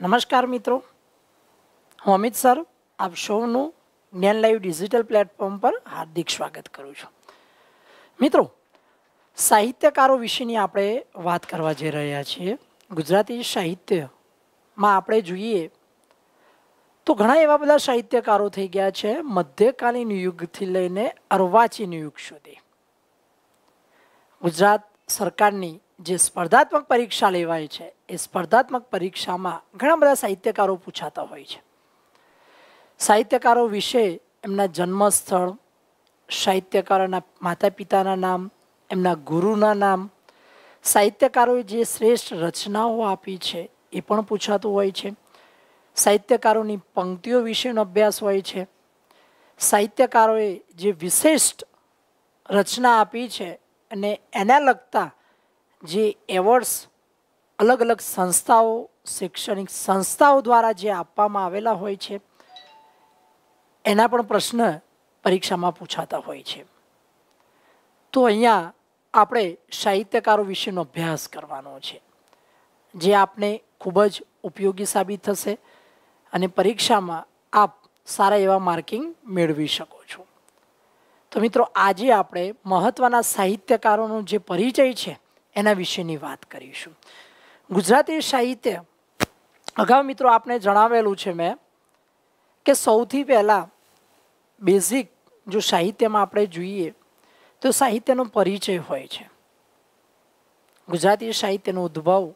નમસ્કાર મિત્રો હું અમિત સર આપ શોનું જ્ઞાન લાઈવ ડિજિટલ પ્લેટફોર્મ પર હાર્દિક સ્વાગત કરું છું મિત્રો સાહિત્યકારો વિશેની આપણે વાત કરવા જઈ રહ્યા છીએ ગુજરાતી સાહિત્યમાં આપણે જોઈએ તો ઘણા એવા બધા સાહિત્યકારો થઈ ગયા છે મધ્યકાલીન યુગથી લઈને અર્વાચીન યુગ સુધી ગુજરાત સરકારની જે સ્પર્ધાત્મક પરીક્ષા લેવાય છે એ સ્પર્ધાત્મક પરીક્ષામાં ઘણા બધા સાહિત્યકારો પૂછાતા હોય છે સાહિત્યકારો વિશે એમના જન્મસ્થળ સાહિત્યકારોના માતા પિતાના નામ એમના ગુરુના નામ સાહિત્યકારોએ જે શ્રેષ્ઠ રચનાઓ આપી છે એ પણ પૂછાતું હોય છે સાહિત્યકારોની પંક્તિઓ વિશેનો અભ્યાસ હોય છે સાહિત્યકારોએ જે વિશિષ્ટ રચના આપી છે અને એના લગતા જે એવોર્ડ્સ અલગ અલગ સંસ્થાઓ શૈક્ષણિક સંસ્થાઓ દ્વારા જે આપવામાં આવેલા હોય છે એના પણ પ્રશ્ન પરીક્ષામાં પૂછાતા હોય છે તો અહીંયા આપણે સાહિત્યકારો વિશેનો અભ્યાસ કરવાનો છે જે આપને ખૂબ જ ઉપયોગી સાબિત થશે અને પરીક્ષામાં આપ સારા એવા માર્કિંગ મેળવી શકો છો તો મિત્રો આજે આપણે મહત્ત્વના સાહિત્યકારોનો જે પરિચય છે એના વિશેની વાત કરીશું ગુજરાતી સાહિત્ય અગાઉ મિત્રો આપને જણાવેલું છે મેં કે સૌથી પહેલાં બેઝિક જો સાહિત્યમાં આપણે જોઈએ તો સાહિત્યનો પરિચય હોય છે ગુજરાતી સાહિત્યનો ઉદ્ભવ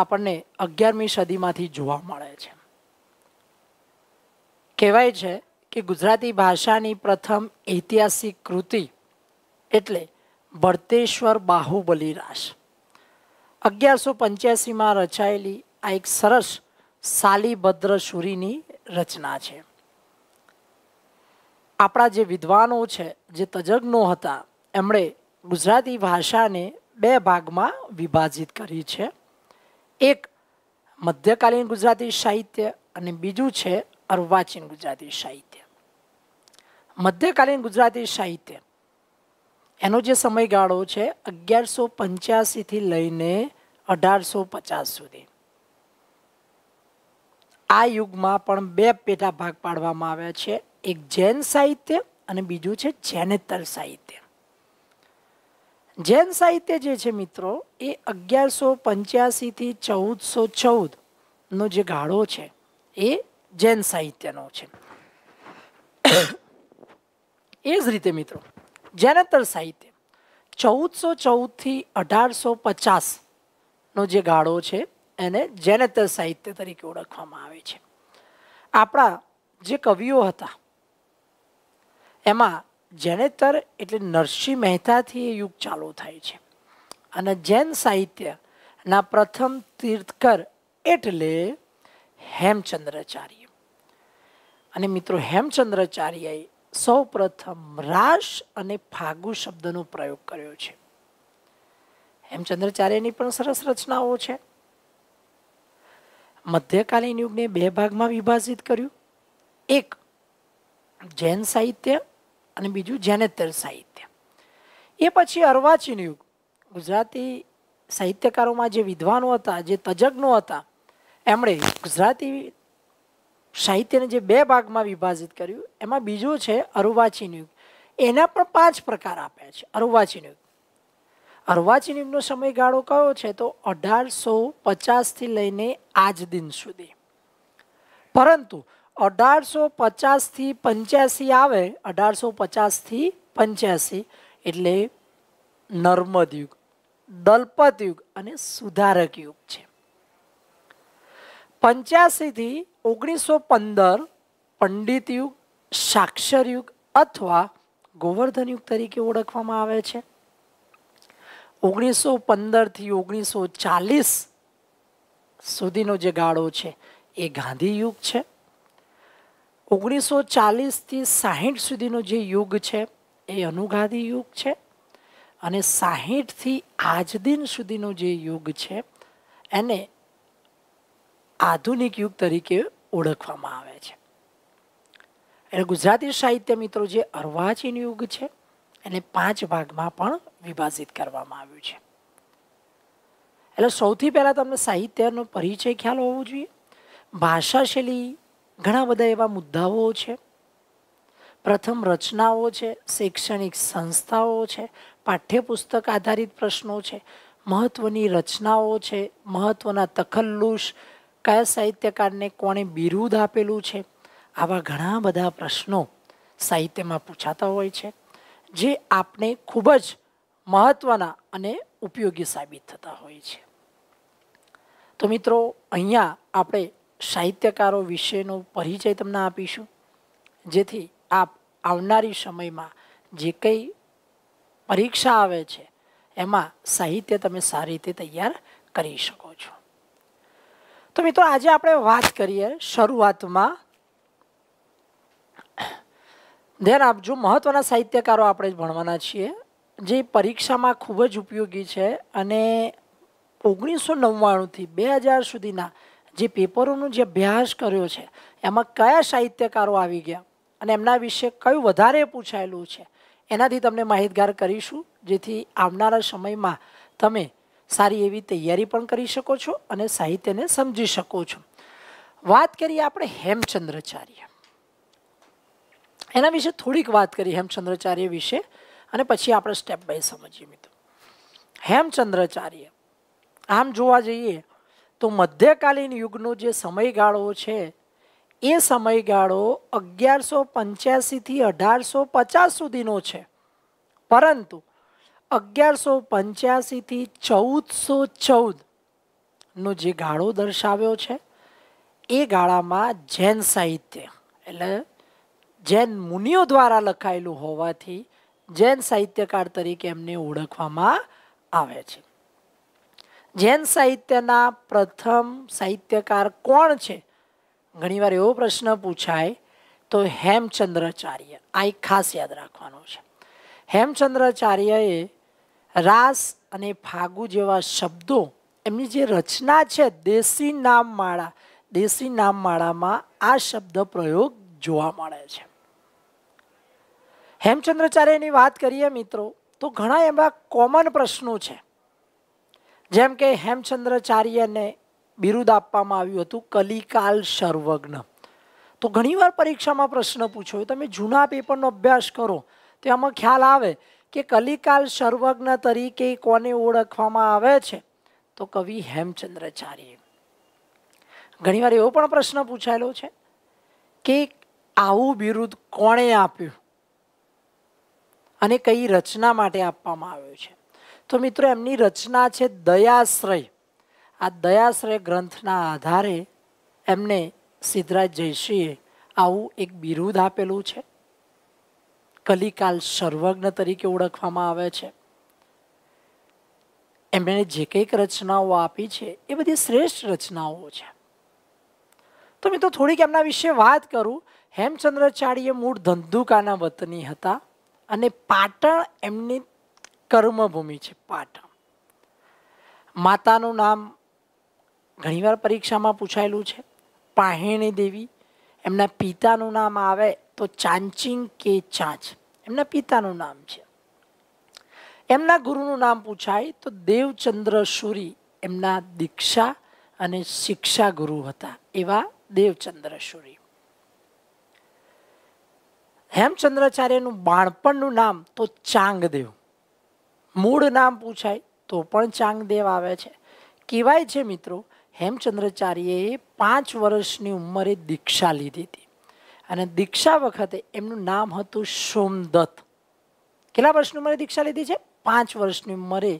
આપણને અગિયારમી સદીમાંથી જોવા મળે છે કહેવાય છે કે ગુજરાતી ભાષાની પ્રથમ ઐતિહાસિક કૃતિ એટલે ભરતેશ્વર બાહુબલી રાસ અગિયારસો પંચ્યાસીમાં રચાયેલી આ એક સરસ શાલીભદ્ર સુરીની રચના છે આપણા જે વિદ્વાનો છે જે તજજ્ઞો હતા એમણે ગુજરાતી ભાષાને બે ભાગમાં વિભાજિત કરી છે એક મધ્યકાલીન ગુજરાતી સાહિત્ય અને બીજું છે અર્વાચીન ગુજરાતી સાહિત્ય મધ્યકાલીન ગુજરાતી સાહિત્ય એનો જે સમયગાળો છે અગિયારસો પંચ્યાસીથી લઈને અઢારસો પચાસ સુધી આ યુગમાં પણ બે પેટા ભાગ પાડવામાં આવ્યા છે એક જૈન સાહિત્ય અને બીજું છે જૈનેતર સાહિત્ય જૈન સાહિત્ય જે છે મિત્રો એ અગિયારસો પંચ્યાસીથી ચૌદસો ચૌદનો જે ગાળો છે એ જૈન સાહિત્યનો છે એ જ રીતે મિત્રો જૈનતર સાહિત્ય ચૌદસો ચૌદથી અઢારસો પચાસનો જે ગાળો છે એને જૈનતર સાહિત્ય તરીકે ઓળખવામાં આવે છે આપણા જે કવિઓ હતા એમાં જૈનેતર એટલે નરસિંહ મહેતાથી એ યુગ ચાલુ થાય છે અને જૈન સાહિત્યના પ્રથમ તીર્થકર એટલે હેમચંદ્રાચાર્ય અને મિત્રો હેમચંદ્રાચાર્યએ સૌ પ્રથમ રાસ અને ફાગુ શબ્દનો પ્રયોગ કર્યો છે હેમચંદ્રાચાર્યની પણ સરસ રચનાઓ છે મધ્યકાલીન યુગને બે ભાગમાં વિભાજિત કર્યું એક જૈન સાહિત્ય અને બીજું જૈનેતર સાહિત્ય એ પછી અર્વાચીન યુગ ગુજરાતી સાહિત્યકારોમાં જે વિદ્વાનો હતા જે તજજ્ઞો હતા એમણે ગુજરાતી સાહિત્યને જે બે ભાગમાં વિભાજિત કર્યું એમાં બીજું છે અરુવાચીન યુગ એના પણ પાંચ પ્રકાર આપ્યા છે અરુવાચીન યુગ અરુવાચીન યુગનો સમયગાળો કયો છે તો અઢારસો પચાસથી લઈને આજ દિન સુધી પરંતુ અઢારસો પચાસથી પંચ્યાસી આવે અઢારસો પચાસથી પંચ્યાસી એટલે નર્મદ યુગ દલપત યુગ અને સુધારક યુગ છે પંચ્યાસીથી ઓગણીસો પંદર પંડિત યુગ સાક્ષર યુગ અથવા ગોવર્ધન યુગ તરીકે ઓળખવામાં આવે છે ઓગણીસો પંદરથી ઓગણીસો ચાલીસ સુધીનો જે ગાળો છે એ ગાંધી યુગ છે ઓગણીસો ચાલીસથી સાહીઠ સુધીનો જે યુગ છે એ અનુગાંધી યુગ છે અને સાહીઠથી આજ દિન સુધીનો જે યુગ છે એને આધુનિક યુગ તરીકે ઓળખવામાં આવે છે એટલે ગુજરાતી સાહિત્ય મિત્રો જે અર્વાચીન યુગ છે એને પાંચ ભાગમાં પણ વિભાજિત કરવામાં આવ્યું છે એટલે સૌથી પહેલાં તમને સાહિત્યનો પરિચય ખ્યાલ હોવો જોઈએ ભાષાશૈલી ઘણા બધા એવા મુદ્દાઓ છે પ્રથમ રચનાઓ છે શૈક્ષણિક સંસ્થાઓ છે પાઠ્યપુસ્તક આધારિત પ્રશ્નો છે મહત્ત્વની રચનાઓ છે મહત્ત્વના તખલ્લુશ કયા સાહિત્યકારને કોણે બિરુદ આપેલું છે આવા ઘણા બધા પ્રશ્નો સાહિત્યમાં પૂછાતા હોય છે જે આપને ખૂબ જ મહત્ત્વના અને ઉપયોગી સાબિત થતા હોય છે તો મિત્રો અહીંયા આપણે સાહિત્યકારો વિશેનો પરિચય તમને આપીશું જેથી આપ આવનારી સમયમાં જે કંઈ પરીક્ષા આવે છે એમાં સાહિત્ય તમે સારી રીતે તૈયાર કરી શકો છો તો મિત્રો આજે આપણે વાત કરીએ શરૂઆતમાં ધ્યાન આપજો મહત્ત્વના સાહિત્યકારો આપણે ભણવાના છીએ જે પરીક્ષામાં ખૂબ જ ઉપયોગી છે અને ઓગણીસો નવ્વાણુંથી બે હજાર સુધીના જે પેપરોનો જે અભ્યાસ કર્યો છે એમાં કયા સાહિત્યકારો આવી ગયા અને એમના વિશે કયું વધારે પૂછાયેલું છે એનાથી તમને માહિતગાર કરીશું જેથી આવનારા સમયમાં તમે સારી એવી તૈયારી પણ કરી શકો છો અને સાહિત્યને સમજી શકો છો વાત કરીએ આપણે હેમચંદ્રાચાર્ય એના વિશે થોડીક વાત કરી હેમચંદ્રાચાર્ય વિશે અને પછી આપણે સ્ટેપ બાય સમજીએ મિત્રો હેમચંદ્રાચાર્ય આમ જોવા જઈએ તો મધ્યકાલીન યુગનો જે સમયગાળો છે એ સમયગાળો અગિયારસો પંચ્યાસીથી અઢારસો પચાસ સુધીનો છે પરંતુ અગિયારસો પંચ્યાસીથી ચૌદસો ચૌદનો જે ગાળો દર્શાવ્યો છે એ ગાળામાં જૈન સાહિત્ય એટલે જૈન મુનિઓ દ્વારા લખાયેલું હોવાથી જૈન સાહિત્યકાર તરીકે એમને ઓળખવામાં આવે છે જૈન સાહિત્યના પ્રથમ સાહિત્યકાર કોણ છે ઘણીવાર એવો પ્રશ્ન પૂછાય તો હેમચંદ્રાચાર્ય આ એક ખાસ યાદ રાખવાનો છે હેમચંદ્રાચાર્યએ રાસ અને ફાગુ જેવા શબ્દો એમની જે રચના છે દેશી નામમાળા દેશી નામમાળામાં આ શબ્દ પ્રયોગ જોવા મળે છે હેમચંદ્રાચાર્યની વાત કરીએ મિત્રો તો ઘણા એવા કોમન પ્રશ્નો છે જેમ કે હેમચંદ્રાચાર્યને બિરુદ આપવામાં આવ્યું હતું કલિકાલ સર્વજ્ઞ તો ઘણીવાર પરીક્ષામાં પ્રશ્ન પૂછો તમે જૂના પેપરનો અભ્યાસ કરો તો આમાં ખ્યાલ આવે કે કલિકાલ સર્વજ્ઞ તરીકે કોને ઓળખવામાં આવે છે તો કવિ હેમચંદ્રાચાર્ય ઘણીવાર એવો પણ પ્રશ્ન પૂછાયેલો છે કે આવું બિરુદ કોણે આપ્યું અને કઈ રચના માટે આપવામાં આવ્યું છે તો મિત્રો એમની રચના છે દયાશ્રય આ દયાશ્રય ગ્રંથના આધારે એમને સિદ્ધરાજ જયશ્રીએ આવું એક બિરુદ આપેલું છે કલિકાલ સર્વજ્ઞ તરીકે ઓળખવામાં આવે છે એમણે જે કંઈક રચનાઓ આપી છે એ બધી શ્રેષ્ઠ રચનાઓ છે તો મેં તો થોડીક એમના વિશે વાત કરું હેમચંદ્રાચાર્ય મૂળ ધંધુકાના વતની હતા અને પાટણ એમની કર્મભૂમિ છે પાટણ માતાનું નામ ઘણીવાર પરીક્ષામાં પૂછાયેલું છે પાહેણી દેવી એમના પિતાનું નામ આવે તો ચાંચિંગ કે ચાંચ એમના પિતાનું નામ છે એમના ગુરુનું નામ પૂછાય તો દેવચંદ્ર સુરી એમના દીક્ષા અને શિક્ષા ગુરુ હતા એવા દેવચંદ્ર સુરી હેમચંદ્રાચાર્યનું બાળપણનું નામ તો ચાંગદેવ મૂળ નામ પૂછાય તો પણ ચાંગદેવ આવે છે કહેવાય છે મિત્રો હેમચંદ્રાચાર્યએ પાંચ વર્ષની ઉંમરે દીક્ષા લીધી હતી અને દીક્ષા વખતે એમનું નામ હતું સોમદત્ત કેટલા વર્ષની ઉંમરે દીક્ષા લીધી છે પાંચ વર્ષની ઉંમરે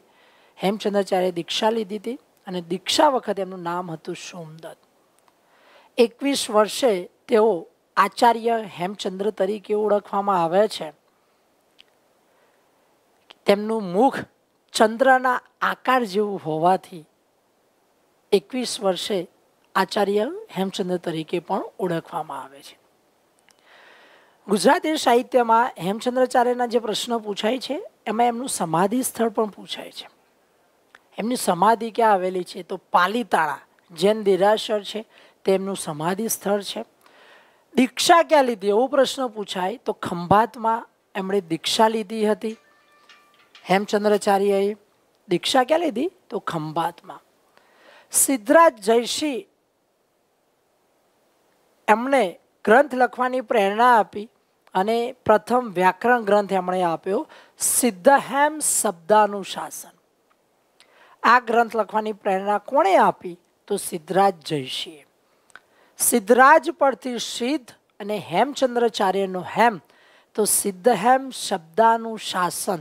હેમચંદ્રાચાર્ય દીક્ષા લીધી હતી અને દીક્ષા વખતે એમનું નામ હતું સોમદત્ત એકવીસ વર્ષે તેઓ આચાર્ય હેમચંદ્ર તરીકે ઓળખવામાં આવે છે તેમનું મુખ ચંદ્રના આકાર જેવું હોવાથી એકવીસ વર્ષે આચાર્ય હેમચંદ્ર તરીકે પણ ઓળખવામાં આવે છે ગુજરાતી સાહિત્યમાં હેમચંદ્રાચાર્યના જે પ્રશ્નો પૂછાય છે એમાં એમનું સમાધિ સ્થળ પણ પૂછાય છે એમની સમાધિ ક્યાં આવેલી છે તો પાલીતાળા જૈન દિરાસર છે તેમનું સમાધિ સ્થળ છે દીક્ષા ક્યાં લીધી એવો પ્રશ્ન પૂછાય તો ખંભાતમાં એમણે દીક્ષા લીધી હતી હેમચંદ્રાચાર્યએ દીક્ષા ક્યાં લીધી તો ખંભાતમાં સિદ્ધરાજ જયસિંહ એમણે ગ્રંથ લખવાની પ્રેરણા આપી અને પ્રથમ વ્યાકરણ ગ્રંથ એમણે આપ્યો સિદ્ધહેમ શાસન આ ગ્રંથ લખવાની પ્રેરણા કોણે આપી તો સિદ્ધરાજ જયસિંહે સિદ્ધરાજ પરથી સિદ્ધ અને હેમચંદ્રાચાર્યનું હેમ તો સિદ્ધહેમ શાસન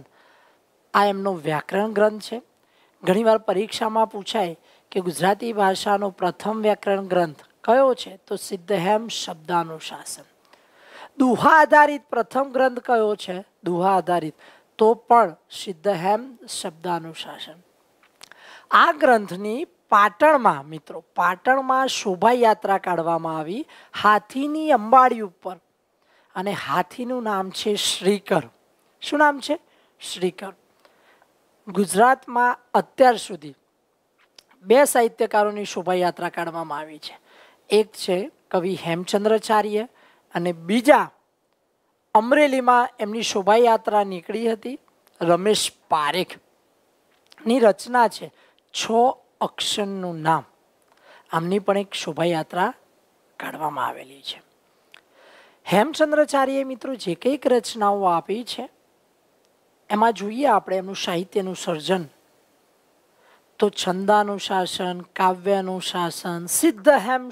આ એમનો વ્યાકરણ ગ્રંથ છે ઘણીવાર પરીક્ષામાં પૂછાય કે ગુજરાતી ભાષાનો પ્રથમ વ્યાકરણ ગ્રંથ કયો છે તો સિદ્ધહેમ શાસન દુહા આધારિત પ્રથમ ગ્રંથ કયો છે દુહા આધારિત તો પણ સિદ્ધહેમ શબ્દાનુશાસન આ ગ્રંથની પાટણમાં મિત્રો પાટણમાં શોભાયાત્રા કાઢવામાં આવી હાથીની અંબાડી ઉપર અને હાથીનું નામ છે શ્રીકર શું નામ છે શ્રીકર ગુજરાતમાં અત્યાર સુધી બે સાહિત્યકારોની શોભાયાત્રા કાઢવામાં આવી છે એક છે કવિ હેમચંદ્રાચાર્ય અને બીજા અમરેલીમાં એમની શોભાયાત્રા નીકળી હતી રમેશ પારેખની રચના છે છ અક્ષરનું નામ આમની પણ એક શોભાયાત્રા કાઢવામાં આવેલી છે હેમચંદ્રાચાર્ય મિત્રો જે કંઈક રચનાઓ આપી છે એમાં જોઈએ આપણે એમનું સાહિત્યનું સર્જન તો શાસન કાવ્યનું શાસન સિદ્ધ હેમ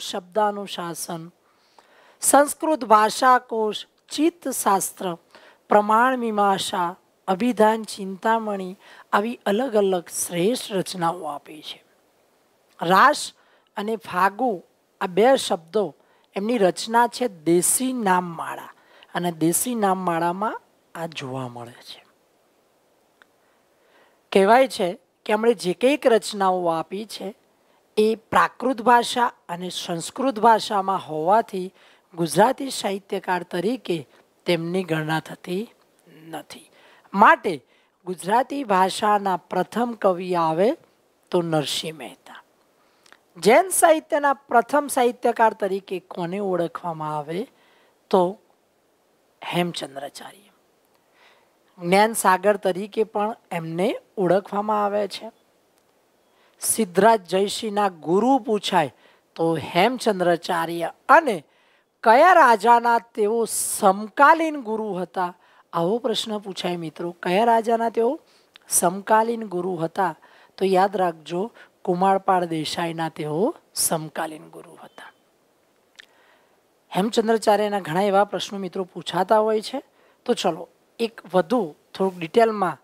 શાસન સંસ્કૃત ભાષાકોશ ચિત્તશાસ્ત્ર પ્રમાણ મીમાંસા અભિધાન ચિંતામણી આવી અલગ અલગ શ્રેષ્ઠ રચનાઓ આપી છે રાસ અને ફાગુ આ બે શબ્દો એમની રચના છે દેશી નામમાળા અને દેશી નામમાળામાં આ જોવા મળે છે કહેવાય છે કે એમણે જે કંઈક રચનાઓ આપી છે એ પ્રાકૃત ભાષા અને સંસ્કૃત ભાષામાં હોવાથી ગુજરાતી સાહિત્યકાર તરીકે તેમની ગણના થતી નથી માટે ગુજરાતી ભાષાના પ્રથમ કવિ આવે તો નરસિંહ મહેતા જૈન સાહિત્યના પ્રથમ સાહિત્યકાર તરીકે કોને ઓળખવામાં આવે તો હેમચંદ્રાચાર્ય જ્ઞાન સાગર તરીકે પણ એમને ઓળખવામાં આવે છે સિદ્ધરાજ જયસિંહના ગુરુ પૂછાય તો હેમચંદ્રાચાર્ય અને કયા રાજાના તેઓ સમકાલીન ગુરુ હતા આવો પ્રશ્ન પૂછાય મિત્રો કયા રાજાના તેઓ સમકાલીન ગુરુ હતા તો યાદ રાખજો કુમારપાળ દેસાઈના તેઓ સમકાલીન ગુરુ હતા હેમચંદ્રાચાર્યના ઘણા એવા પ્રશ્નો મિત્રો પૂછાતા હોય છે તો ચલો એક વધુ થોડુંક ડિટેલમાં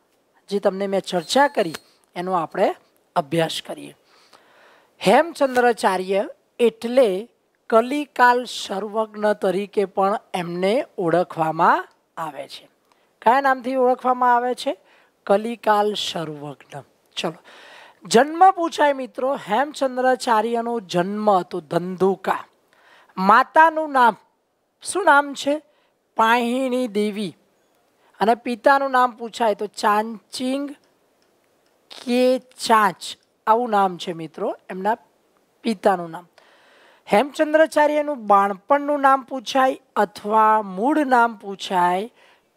જે તમને મેં ચર્ચા કરી એનો આપણે અભ્યાસ કરીએ હેમચંદ્રાચાર્ય એટલે કલિકાલ સર્વજ્ઞ તરીકે પણ એમને ઓળખવામાં આવે છે કયા નામથી ઓળખવામાં આવે છે કલિકાલ સર્વજ્ઞ ચલો જન્મ પૂછાય મિત્રો હેમચંદ્રાચાર્યનો જન્મ હતો ધંધુકા માતાનું નામ શું નામ છે પાહિણી દેવી અને પિતાનું નામ પૂછાય તો ચાંચિંગ કે ચાંચ આવું નામ છે મિત્રો એમના પિતાનું નામ હેમચંદ્રાચાર્યનું બાણપણનું નામ પૂછાય અથવા મૂળ નામ પૂછાય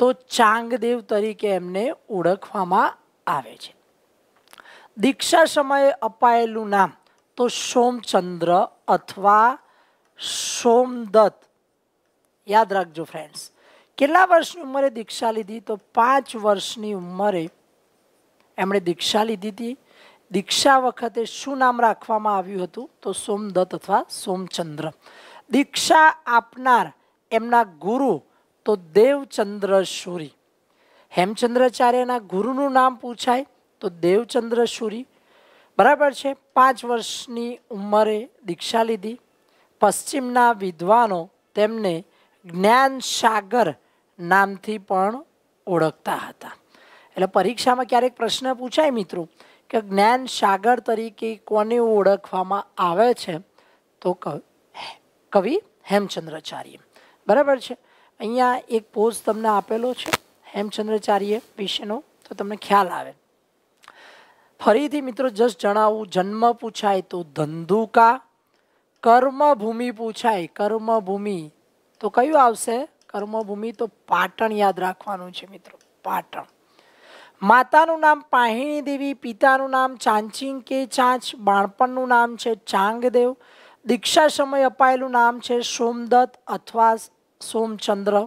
તો ચાંગદેવ તરીકે એમને ઓળખવામાં આવે છે દીક્ષા સમયે અપાયેલું નામ તો સોમચંદ્ર અથવા સોમદત્ત યાદ રાખજો ફ્રેન્ડ્સ કેટલા વર્ષની ઉંમરે દીક્ષા લીધી તો પાંચ વર્ષની ઉંમરે એમણે દીક્ષા લીધી હતી દીક્ષા વખતે શું નામ રાખવામાં આવ્યું હતું તો સોમદત્ત અથવા સોમચંદ્ર દીક્ષા આપનાર એમના ગુરુ તો દેવચંદ્ર સૂરી હેમચંદ્રાચાર્યના ગુરુનું નામ પૂછાય તો દેવચંદ્ર સૂરી બરાબર છે પાંચ વર્ષની ઉંમરે દીક્ષા લીધી પશ્ચિમના વિદ્વાનો તેમને જ્ઞાન સાગર નામથી પણ ઓળખતા હતા એટલે પરીક્ષામાં ક્યારેક પ્રશ્ન પૂછાય મિત્રો કે જ્ઞાન સાગર તરીકે કોને ઓળખવામાં આવે છે તો કવિ હેમચંદ્રાચાર્ય બરાબર છે અહીંયા એક પોઝ તમને આપેલો છે હેમચંદ્રાચાર્ય વિશેનો તો તમને ખ્યાલ આવે ફરીથી મિત્રો જસ્ટ જણાવું જન્મ પૂછાય તો ધંધુકા કર્મભૂમિ પૂછાય કર્મભૂમિ તો કયું આવશે કર્મભૂમિ તો પાટણ યાદ રાખવાનું છે મિત્રો પાટણ માતાનું નામ પાહિણી દેવી પિતાનું નામ ચાંચિંગ કે ચાંચ બાળપણનું નામ છે ચાંગદેવ દીક્ષા સમય અપાયેલું નામ છે સોમદત્ત અથવા સોમચંદ્ર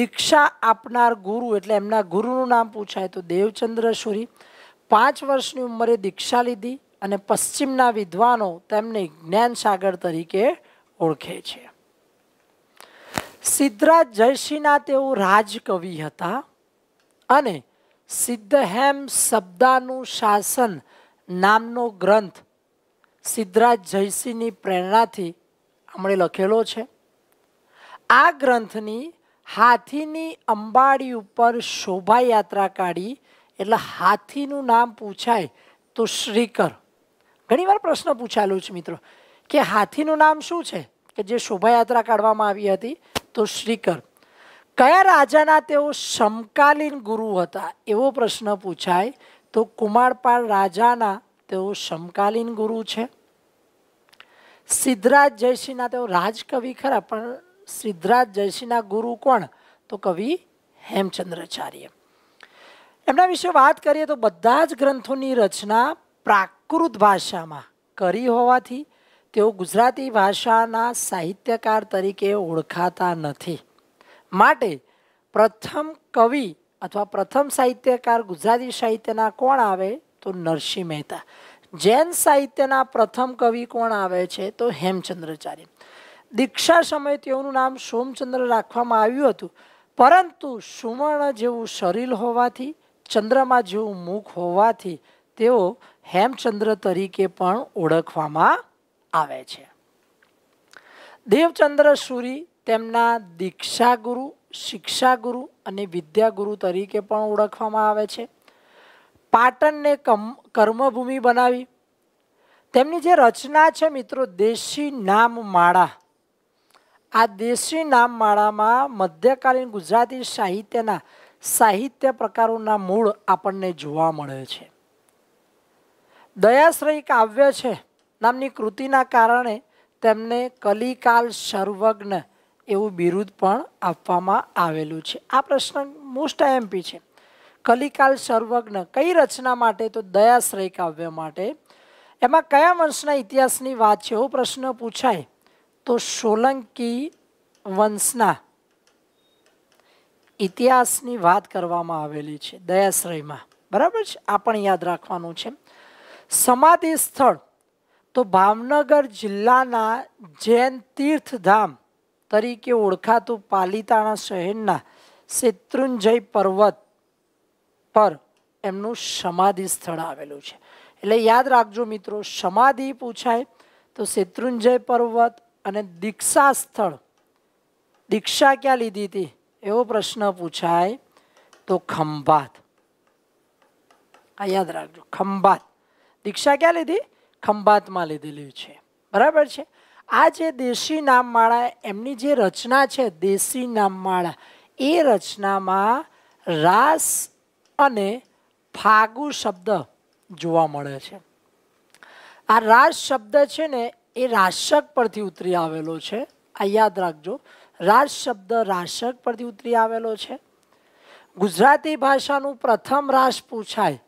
દીક્ષા આપનાર ગુરુ એટલે એમના ગુરુનું નામ પૂછાય તો દેવચંદ્ર સુરી પાંચ વર્ષની ઉંમરે દીક્ષા લીધી અને પશ્ચિમના વિદ્વાનો તેમને જ્ઞાન સાગર તરીકે ઓળખે છે સિદ્ધરાજ જયસિંહના તેઓ રાજકવિ હતા અને સિદ્ધહેમ શબ્દાનું શાસન નામનો ગ્રંથ સિદ્ધરાજ જયસિંહની પ્રેરણાથી હમણે લખેલો છે આ ગ્રંથની હાથીની અંબાડી ઉપર શોભાયાત્રા કાઢી એટલે હાથીનું નામ પૂછાય તો શ્રીકર ઘણીવાર પ્રશ્ન પૂછાયેલો છે મિત્રો કે હાથીનું નામ શું છે કે જે શોભાયાત્રા કાઢવામાં આવી હતી તો શ્રીકર કયા રાજાના તેઓ સમકાલીન ગુરુ હતા એવો પ્રશ્ન પૂછાય તો કુમારપાળ રાજાના તેઓ સમકાલીન ગુરુ છે સિદ્ધરાજ જયસિંહના તેઓ રાજકવિ ખરા પણ સિદ્ધરાજ જયસિંહના ગુરુ કોણ તો કવિ હેમચંદ્રાચાર્ય એમના વિશે વાત કરીએ તો બધા જ ગ્રંથોની રચના પ્રાકૃત ભાષામાં કરી હોવાથી તેઓ ગુજરાતી ભાષાના સાહિત્યકાર તરીકે ઓળખાતા નથી માટે પ્રથમ કવિ અથવા પ્રથમ સાહિત્યકાર ગુજરાતી સાહિત્યના કોણ આવે તો નરસિંહ મહેતા જૈન સાહિત્યના પ્રથમ કવિ કોણ આવે છે તો હેમચંદ્રાચાર્ય દીક્ષા સમયે તેઓનું નામ સોમચંદ્ર રાખવામાં આવ્યું હતું પરંતુ સુવર્ણ જેવું શરીર હોવાથી ચંદ્રમા જેવું મુખ હોવાથી તેઓ હેમચંદ્ર તરીકે પણ ઓળખવામાં આવે છે દેવચંદ્ર સૂરી તેમના દીક્ષાગુરુ શિક્ષાગુરુ અને વિદ્યાગુરુ તરીકે પણ ઓળખવામાં આવે છે પાટણને કમ કર્મભૂમિ બનાવી તેમની જે રચના છે મિત્રો દેશી નામ માળા આ દેશી નામ માળામાં મધ્યકાલીન ગુજરાતી સાહિત્યના સાહિત્ય પ્રકારોના મૂળ આપણને જોવા મળે છે દયાશ્રય કાવ્ય છે નામની કૃતિના કારણે તેમને કલિકાલ સર્વજ્ઞ એવું બિરુદ પણ આપવામાં આવેલું છે આ પ્રશ્ન મોસ્ટ એમપી છે કલિકાલ સર્વજ્ઞ કઈ રચના માટે તો દયાશ્રય કાવ્ય માટે એમાં કયા વંશના ઇતિહાસની વાત છે એવો પ્રશ્ન પૂછાય તો સોલંકી વંશના ઇતિહાસની વાત કરવામાં આવેલી છે દયાશ્રયમાં બરાબર છે આ પણ યાદ રાખવાનું છે સમાધિ સ્થળ તો ભાવનગર જિલ્લાના જૈન તીર્થધામ તરીકે ઓળખાતું પાલિતાણા શહેરના શેત્રુંજય પર્વત પર એમનું સમાધિ સ્થળ આવેલું છે એટલે યાદ રાખજો મિત્રો સમાધિ પૂછાય તો શેત્રુંજય પર્વત અને દીક્ષા સ્થળ દીક્ષા ક્યાં લીધી હતી એવો પ્રશ્ન પૂછાય તો ખંભાત આ યાદ રાખજો ખંભાત દીક્ષા ક્યાં લીધી ખંભાતમાં લીધેલી છે બરાબર છે આ જે દેશી નામમાળા એમની જે રચના છે દેશી નામમાળા એ રચનામાં રાસ અને ફાગુ શબ્દ જોવા મળે છે આ રાસ શબ્દ છે ને એ રાશક પરથી ઉતરી આવેલો છે આ યાદ રાખજો રાસ શબ્દ રાશક પરથી ઉતરી આવેલો છે ગુજરાતી ભાષાનું પ્રથમ રાસ પૂછાય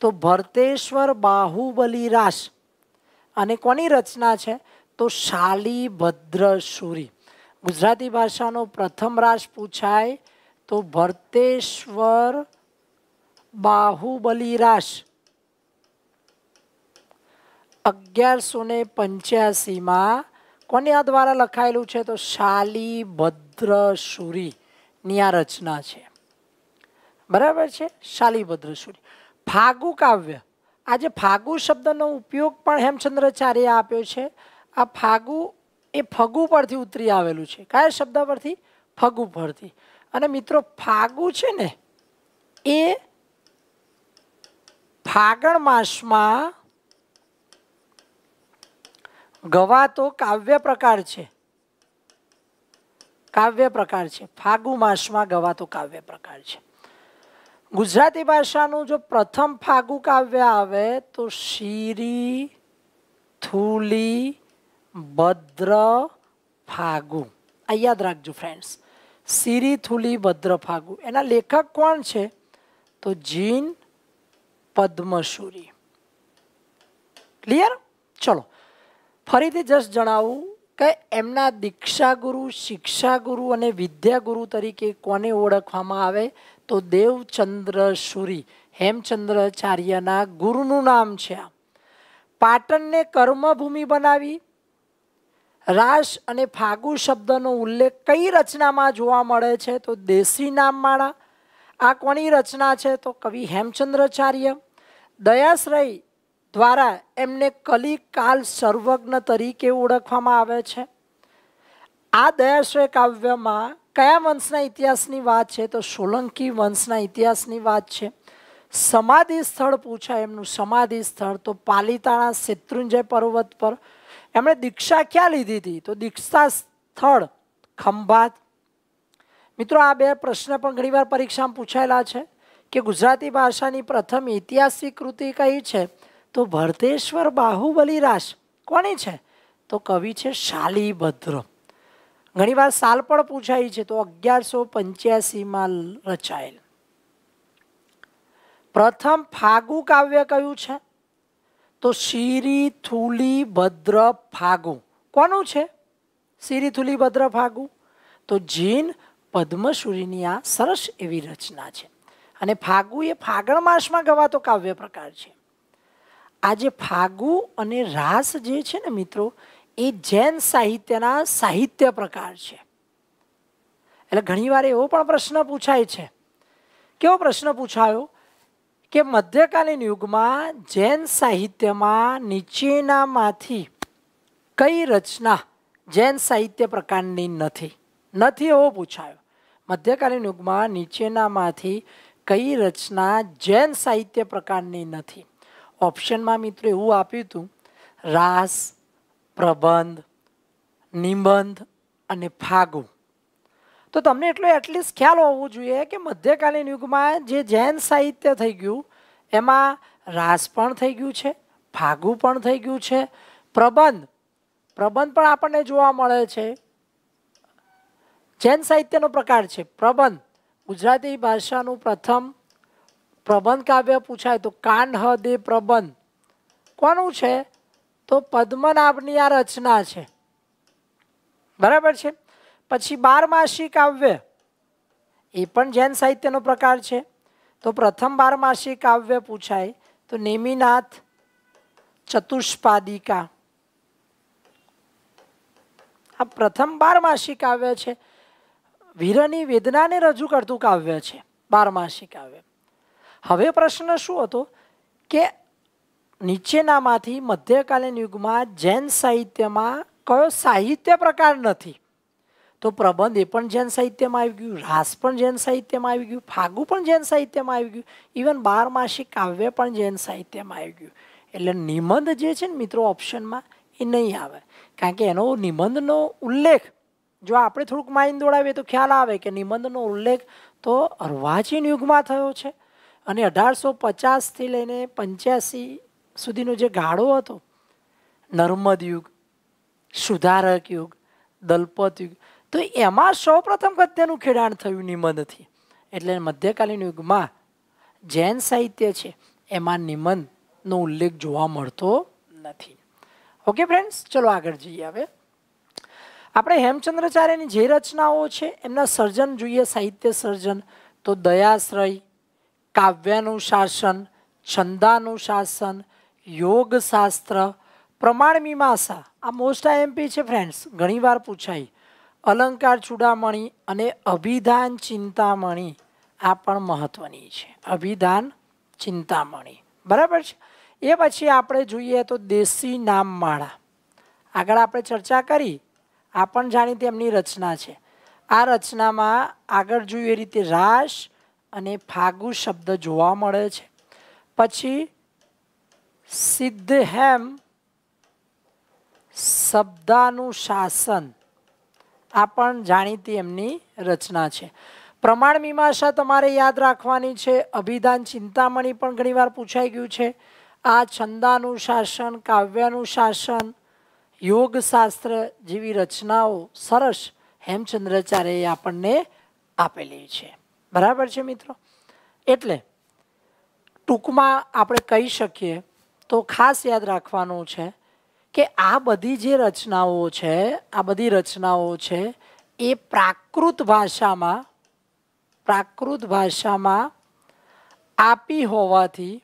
તો ભરતેશ્વર બાહુબલી રાસ અને કોની રચના છે તો શાલીભદ્ર સુરી ગુજરાતી ભાષાનો પ્રથમ રાસ પૂછાય તો ભરતેશ્વર બાહુબલી રાસ અગિયારસો ને પંચ્યાસીમાં કોની આ દ્વારા લખાયેલું છે તો શાલી ભદ્ર સુરીની આ રચના છે બરાબર છે શાલીભદ્ર સુરી ફાગુ કાવ્ય આજે ફાગુ શબ્દનો ઉપયોગ પણ હેમચંદ્રાચાર્ય આપ્યો છે આ ફાગુ એ ફગુ પરથી ઉતરી આવેલું છે કયા શબ્દ પરથી ફગુ પરથી અને મિત્રો ફાગુ છે ને એ ફાગણ માસમાં ગવાતો કાવ્ય પ્રકાર છે કાવ્ય પ્રકાર છે ફાગુ માસમાં ગવાતો કાવ્ય પ્રકાર છે ગુજરાતી ભાષાનું જો પ્રથમ ફાગુ કાવ્ય આવે તો શીરી થૂલી ભદ્ર ફાગુ આ યાદ રાખજો ફ્રેન્ડ્સ સિરીથુલી ભદ્ર ફાગુ એના લેખક કોણ છે તો જીન પદ્મશુરી ક્લિયર ચલો ફરીથી જસ્ટ જણાવું કે એમના દીક્ષાગુરુ શિક્ષાગુરુ અને વિદ્યાગુરુ તરીકે કોને ઓળખવામાં આવે તો દેવચંદ્ર શુરી હેમચંદ્રાચાર્યના ગુરુનું નામ છે આ પાટણને કર્મભૂમિ બનાવી રાસ અને ફાગુ શબ્દનો ઉલ્લેખ કઈ રચનામાં જોવા મળે છે તો દેશી નામમાળા આ કોની રચના છે તો કવિ હેમચંદ્રાચાર્ય દયાશ્રય દ્વારા એમને કલી કાલ સર્વજ્ઞ તરીકે ઓળખવામાં આવે છે આ દયાશ્રય કાવ્યમાં કયા વંશના ઇતિહાસની વાત છે તો સોલંકી વંશના ઇતિહાસની વાત છે સમાધિ સ્થળ પૂછાય એમનું સમાધિ સ્થળ તો પાલિતાણા શેત્રુંજય પર્વત પર એમણે દીક્ષા ક્યાં લીધી હતી તો દીક્ષા સ્થળ ખંભાત મિત્રો આ બે પ્રશ્ન પણ ઘણીવાર પરીક્ષામાં પૂછાયેલા છે કે ગુજરાતી ભાષાની પ્રથમ ઐતિહાસિક કૃતિ કઈ છે તો ભરતેશ્વર બાહુબલી રાસ કોની છે તો કવિ છે શાલીભદ્ર ઘણીવાર સાલ પણ પૂછાઈ છે તો અગિયારસો પંચ્યાસીમાં રચાયેલ પ્રથમ ફાગુ કાવ્ય કયું છે તો શીરી થૂલી ભદ્ર ફાગુ કોનું છે શીરી થૂલી ભદ્ર ફાગુ તો જીન પદ્મસુરીની આ સરસ એવી રચના છે અને ફાગુ એ ફાગણ માસમાં ગવાતો કાવ્ય પ્રકાર છે આજે ફાગુ અને રાસ જે છે ને મિત્રો એ જૈન સાહિત્યના સાહિત્ય પ્રકાર છે એટલે ઘણીવાર એવો પણ પ્રશ્ન પૂછાય છે કેવો પ્રશ્ન પૂછાયો કે મધ્યકાલીન યુગમાં જૈન સાહિત્યમાં નીચેનામાંથી કઈ રચના જૈન સાહિત્ય પ્રકારની નથી નથી એવો પૂછાયો મધ્યકાલીન યુગમાં નીચેનામાંથી કઈ રચના જૈન સાહિત્ય પ્રકારની નથી ઓપ્શનમાં મિત્રો એવું આપ્યું હતું રાસ પ્રબંધ નિબંધ અને ફાગુ તો તમને એટલો એટલીસ્ટ ખ્યાલ હોવો જોઈએ કે મધ્યકાલીન યુગમાં જે જૈન સાહિત્ય થઈ ગયું એમાં રાસ પણ થઈ ગયું છે ભાગુ પણ થઈ ગયું છે પ્રબંધ પ્રબંધ પણ આપણને જોવા મળે છે જૈન સાહિત્યનો પ્રકાર છે પ્રબંધ ગુજરાતી ભાષાનું પ્રથમ પ્રબંધ કાવ્ય પૂછાય તો કાંડ હદે પ્રબંધ કોનું છે તો પદ્મનાભની આ રચના છે બરાબર છે પછી બારમાસિક કાવ્ય એ પણ જૈન સાહિત્યનો પ્રકાર છે તો પ્રથમ બારમાસિક કાવ્ય પૂછાય તો નેમિનાથ ચતુષ્પાદિકા આ પ્રથમ બારમાસિક કાવ્ય છે વીરની વેદનાને રજૂ કરતું કાવ્ય છે બારમાસિક કાવ્ય હવે પ્રશ્ન શું હતો કે નીચેનામાંથી મધ્યકાલીન યુગમાં જૈન સાહિત્યમાં કયો સાહિત્ય પ્રકાર નથી તો પ્રબંધ એ પણ જૈન સાહિત્યમાં આવી ગયું રાસ પણ જૈન સાહિત્યમાં આવી ગયું ફાગુ પણ જૈન સાહિત્યમાં આવી ગયું ઇવન બારમાસિક કાવ્ય પણ જૈન સાહિત્યમાં આવી ગયું એટલે નિબંધ જે છે ને મિત્રો ઓપ્શનમાં એ નહીં આવે કારણ કે એનો નિબંધનો ઉલ્લેખ જો આપણે થોડુંક માઇન્ડ દોડાવીએ તો ખ્યાલ આવે કે નિબંધનો ઉલ્લેખ તો અર્વાચીન યુગમાં થયો છે અને અઢારસો પચાસથી લઈને પંચ્યાસી સુધીનો જે ગાળો હતો નર્મદ યુગ સુધારક યુગ દલપત યુગ તો એમાં સૌપ્રથમ ગદ્યનું ખેડાણ થયું નિબંધથી એટલે મધ્યકાલીન યુગમાં જૈન સાહિત્ય છે એમાં નિબંધનો ઉલ્લેખ જોવા મળતો નથી ઓકે ફ્રેન્ડ્સ ચલો આગળ જઈએ હવે આપણે હેમચંદ્રાચાર્યની જે રચનાઓ છે એમના સર્જન જોઈએ સાહિત્ય સર્જન તો દયાશ્રય કાવ્યનું શાસન છંદાનું શાસન યોગશાસ્ત્ર પ્રમાણ મીમાંસા આ મોસ્ટ આઈએમપી છે ફ્રેન્ડ્સ ઘણીવાર પૂછાય અલંકાર ચૂડામણી અને અભિધાન ચિંતામણી આ પણ મહત્વની છે અભિધાન ચિંતામણી બરાબર છે એ પછી આપણે જોઈએ તો દેશી નામમાળા આગળ આપણે ચર્ચા કરી આ પણ જાણીતી એમની રચના છે આ રચનામાં આગળ જોઈએ એ રીતે રાસ અને ફાગુ શબ્દ જોવા મળે છે પછી સિદ્ધહેમ શબ્દાનું શાસન આ પણ જાણીતી એમની રચના છે પ્રમાણ મીમાંસા તમારે યાદ રાખવાની છે અભિધાન ચિંતામણી પણ ઘણીવાર પૂછાઈ ગયું છે આ છંદાનું શાસન છંદાનુશાસન કાવ્યાનુશાસન યોગશાસ્ત્ર જેવી રચનાઓ સરસ હેમચંદ્રાચાર્યએ આપણને આપેલી છે બરાબર છે મિત્રો એટલે ટૂંકમાં આપણે કહી શકીએ તો ખાસ યાદ રાખવાનું છે કે આ બધી જે રચનાઓ છે આ બધી રચનાઓ છે એ પ્રાકૃત ભાષામાં પ્રાકૃત ભાષામાં આપી હોવાથી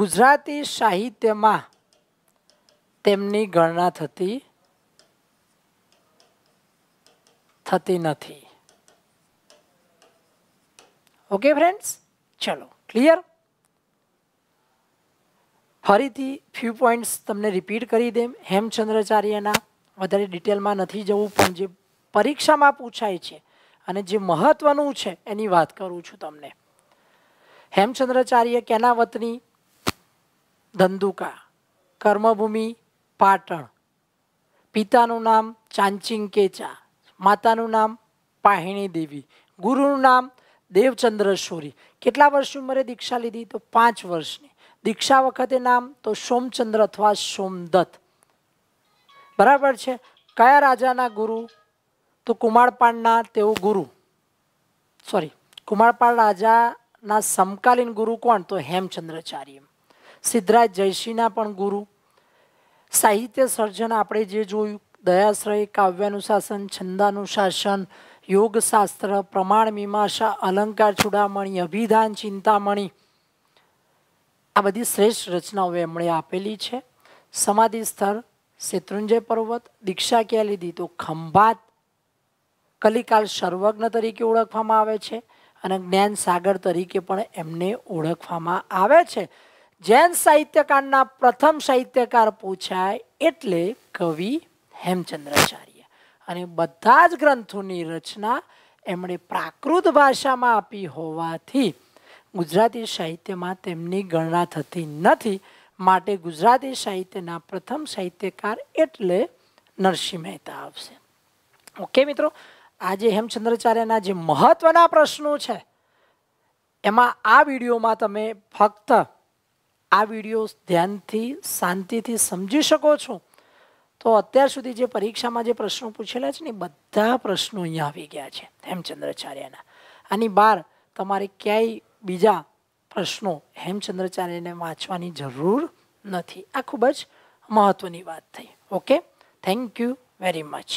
ગુજરાતી સાહિત્યમાં તેમની ગણના થતી થતી નથી ઓકે ફ્રેન્ડ્સ ચલો ક્લિયર ફરીથી ફ્યુ પોઈન્ટ્સ તમને રિપીટ કરી દેમ હેમચંદ્રાચાર્યના વધારે ડિટેલમાં નથી જવું પણ જે પરીક્ષામાં પૂછાય છે અને જે મહત્ત્વનું છે એની વાત કરું છું તમને હેમચંદ્રાચાર્ય કેના વતની ધંધુકા કર્મભૂમિ પાટણ પિતાનું નામ ચાંચિંગ કેચા માતાનું નામ પાહિણી દેવી ગુરુનું નામ દેવચંદ્ર સોરી કેટલા વર્ષની ઉંમરે દીક્ષા લીધી તો પાંચ વર્ષની દીક્ષા વખતે નામ તો સોમચંદ્ર અથવા સોમદત્ત બરાબર છે કયા રાજાના ગુરુ તો કુમારપાળના તેઓ ગુરુ સોરી કુમારપાળ રાજાના સમકાલીન ગુરુ કોણ તો હેમચંદ્રાચાર્ય સિદ્ધરાજ જયસિંહના પણ ગુરુ સાહિત્ય સર્જન આપણે જે જોયું દયાશ્રય કાવ્યાનુશાસન છંદાનુશાસન યોગશાસ્ત્ર પ્રમાણ મીમાંસા અલંકાર ચૂડામણી અભિધાન ચિંતામણી આ બધી શ્રેષ્ઠ રચનાઓ એમણે આપેલી છે સમાધિ સ્થળ શેત્રુંજય પર્વત દીક્ષા ક્યાં લીધી તો ખંભાત કલિકાલ સર્વજ્ઞ તરીકે ઓળખવામાં આવે છે અને જ્ઞાન સાગર તરીકે પણ એમને ઓળખવામાં આવે છે જૈન સાહિત્યકારના પ્રથમ સાહિત્યકાર પૂછાય એટલે કવિ હેમચંદ્રાચાર્ય અને બધા જ ગ્રંથોની રચના એમણે પ્રાકૃત ભાષામાં આપી હોવાથી ગુજરાતી સાહિત્યમાં તેમની ગણના થતી નથી માટે ગુજરાતી સાહિત્યના પ્રથમ સાહિત્યકાર એટલે નરસિંહ મહેતા આવશે ઓકે મિત્રો આજે હેમચંદ્રાચાર્યના જે મહત્વના પ્રશ્નો છે એમાં આ વિડીયોમાં તમે ફક્ત આ વિડીયો ધ્યાનથી શાંતિથી સમજી શકો છો તો અત્યાર સુધી જે પરીક્ષામાં જે પ્રશ્નો પૂછેલા છે ને બધા પ્રશ્નો અહીંયા આવી ગયા છે હેમચંદ્રાચાર્યના આની બહાર તમારે ક્યાંય બીજા પ્રશ્નો હેમચંદ્રાચાર્યને વાંચવાની જરૂર નથી આ ખૂબ જ મહત્ત્વની વાત થઈ okay thank you very much